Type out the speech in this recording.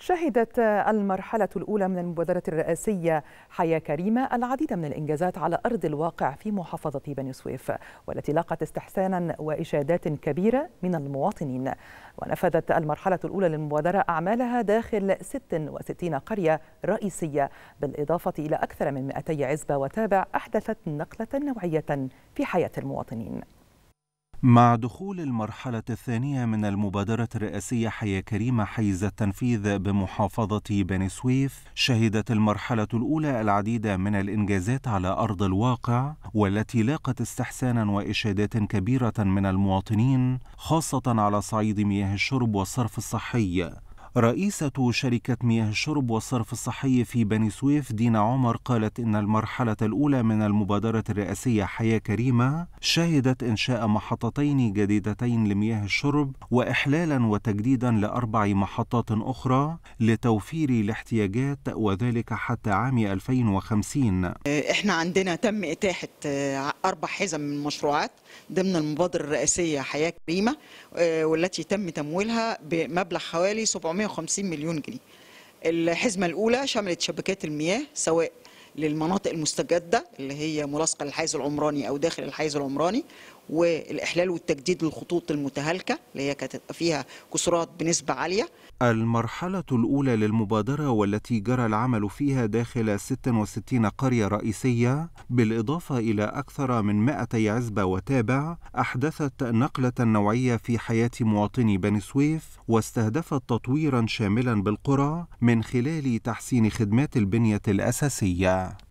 شهدت المرحلة الأولى من المبادرة الرئاسية حياة كريمة العديد من الإنجازات على أرض الواقع في محافظة بني سويف والتي لاقت استحسانا وإشادات كبيرة من المواطنين ونفذت المرحلة الأولى للمبادرة أعمالها داخل 66 قرية رئيسية بالإضافة إلى أكثر من 200 عزبة وتابع أحدثت نقلة نوعية في حياة المواطنين مع دخول المرحلة الثانية من المبادرة الرئاسية حياة كريمة حيز التنفيذ بمحافظة بني سويف، شهدت المرحلة الأولى العديد من الإنجازات على أرض الواقع والتي لاقت استحسانا وإشادات كبيرة من المواطنين، خاصة على صعيد مياه الشرب والصرف الصحي، رئيسة شركة مياه الشرب والصرف الصحي في بني سويف دينا عمر قالت إن المرحلة الأولى من المبادرة الرئاسية حياة كريمة شهدت إنشاء محطتين جديدتين لمياه الشرب وإحلالا وتجديدا لأربع محطات أخرى لتوفير الاحتياجات وذلك حتى عام 2050 إحنا عندنا تم إتاحة آه، أربع حزم من المشروعات ضمن المبادرة الرئاسية حياة كريمة آه، والتي تم تمويلها بمبلغ حوالي 700 750 مليون جنيه الحزمة الأولى شملت شبكات المياه سواء للمناطق المستجدة اللي هي ملاصقة للحيز العمراني أو داخل الحيز العمراني والاحلال والتجديد للخطوط المتهالكه اللي هي كانت فيها كسرات بنسبه عاليه. المرحله الاولى للمبادره والتي جرى العمل فيها داخل 66 قريه رئيسيه بالاضافه الى اكثر من 200 عزبه وتابع احدثت نقله نوعيه في حياه مواطني بني سويف واستهدفت تطويرا شاملا بالقرى من خلال تحسين خدمات البنيه الاساسيه.